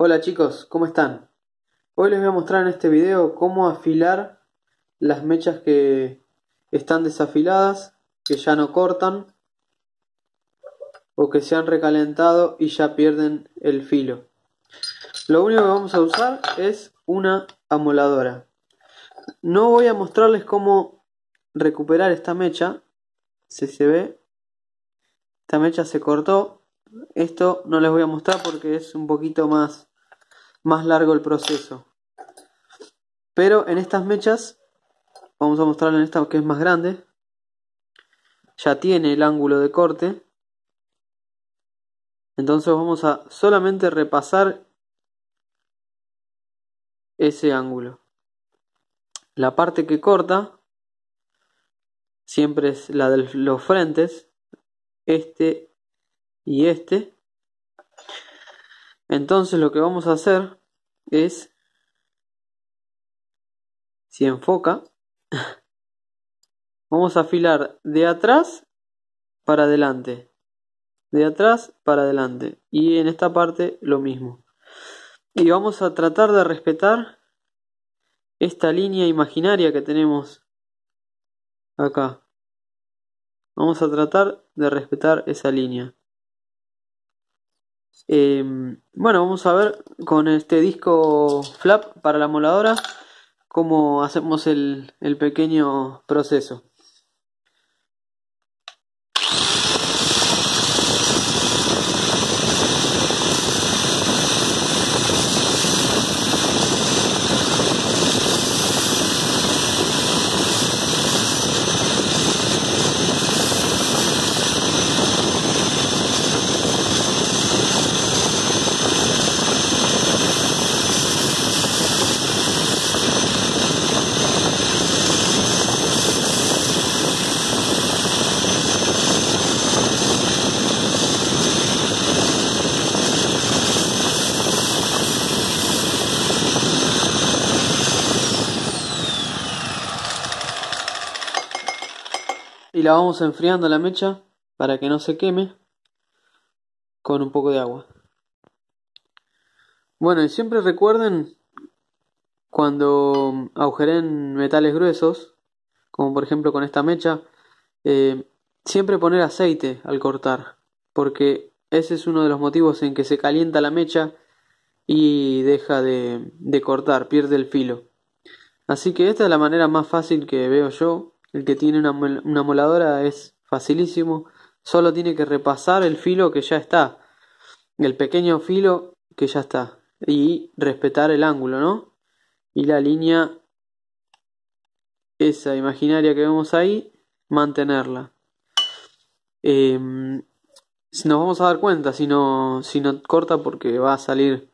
Hola chicos, ¿cómo están? Hoy les voy a mostrar en este video cómo afilar las mechas que están desafiladas, que ya no cortan o que se han recalentado y ya pierden el filo. Lo único que vamos a usar es una amoladora. No voy a mostrarles cómo recuperar esta mecha. Si se ve, esta mecha se cortó. Esto no les voy a mostrar porque es un poquito más más largo el proceso. Pero en estas mechas, vamos a mostrar en esta que es más grande, ya tiene el ángulo de corte. Entonces vamos a solamente repasar ese ángulo. La parte que corta siempre es la de los frentes, este y este. Entonces lo que vamos a hacer es, si enfoca, vamos a afilar de atrás para adelante, de atrás para adelante y en esta parte lo mismo. Y vamos a tratar de respetar esta línea imaginaria que tenemos acá. Vamos a tratar de respetar esa línea. Em, bueno, vamos a ver con este disco flap para la moladora cómo hacemos el pequeño proceso. vamos enfriando la mecha para que no se queme con un poco de agua. Bueno, y siempre recuerden cuando agujeren metales gruesos, como por ejemplo con esta mecha, eh, siempre poner aceite al cortar, porque ese es uno de los motivos en que se calienta la mecha y deja de, de cortar, pierde el filo. Así que esta es la manera más fácil que veo yo el que tiene una, moladora es facilísimo, solo tiene que repasar el filo que ya está, el pequeño filo que ya está, y respetar el ángulo, ¿no? Y la línea esa imaginaria que vemos ahí, mantenerla. Em, nos vamos a dar cuenta si no, si no corta porque va a salir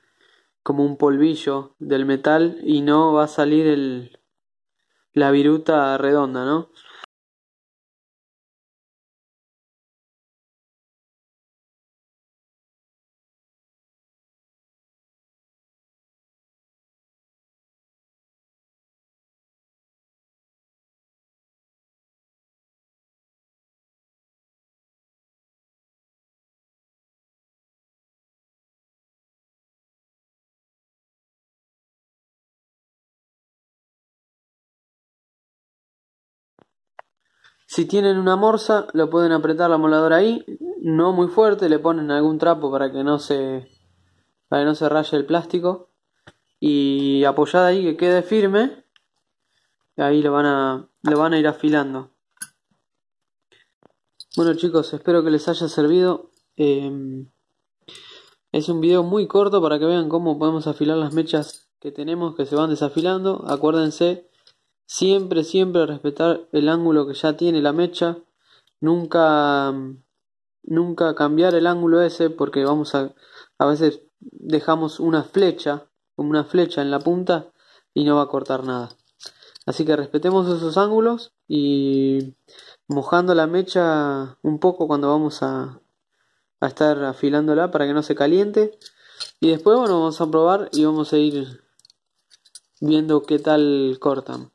como un polvillo del metal y no va a salir el, la viruta redonda, ¿no? Si tienen una morsa, lo pueden apretar la moladora ahí, no muy fuerte, le ponen algún trapo para que no se para que no se raye el plástico y apoyada ahí que quede firme. Ahí lo van a lo van a ir afilando. Bueno chicos, espero que les haya servido. Em, es un video muy corto para que vean cómo podemos afilar las mechas que tenemos que se van desafilando. Acuérdense Siempre, siempre respetar el ángulo que ya tiene la mecha. Nunca, nunca cambiar el ángulo ese porque vamos a, a veces dejamos una flecha, como una flecha en la punta y no va a cortar nada. Así que respetemos esos ángulos y mojando la mecha un poco cuando vamos a, a estar afilándola para que no se caliente. Y después, bueno, vamos a probar y vamos a ir viendo qué tal cortan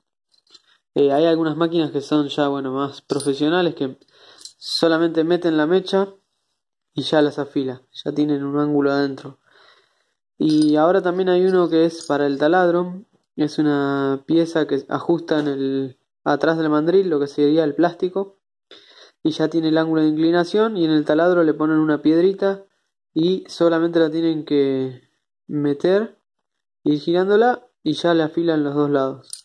hay algunas máquinas que son ya bueno más profesionales que solamente meten la mecha y ya las afila, ya tienen un ángulo adentro. Y ahora también hay uno que es para el taladro, es una pieza que ajusta en el atrás del mandril, lo que sería el plástico, y ya tiene el ángulo de inclinación y en el taladro le ponen una piedrita y solamente la tienen que meter ir girándola y ya la afilan los dos lados.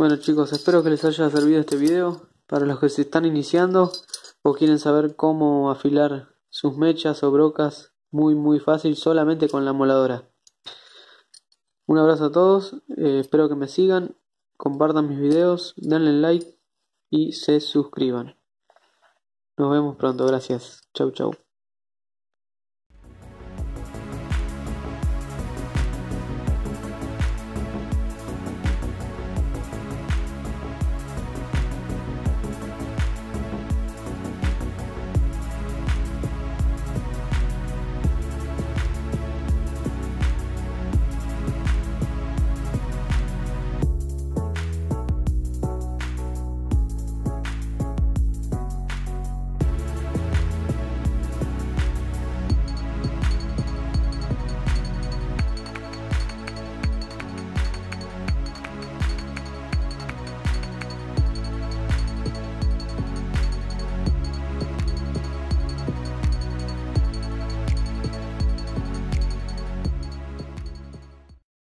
Bueno chicos, espero que les haya servido este video. Para los que se están iniciando o quieren saber cómo afilar sus mechas o brocas, muy muy fácil, solamente con la moladora. Un abrazo a todos, eh, espero que me sigan, compartan mis videos, denle like y se suscriban. Nos vemos pronto, gracias. Chau chau.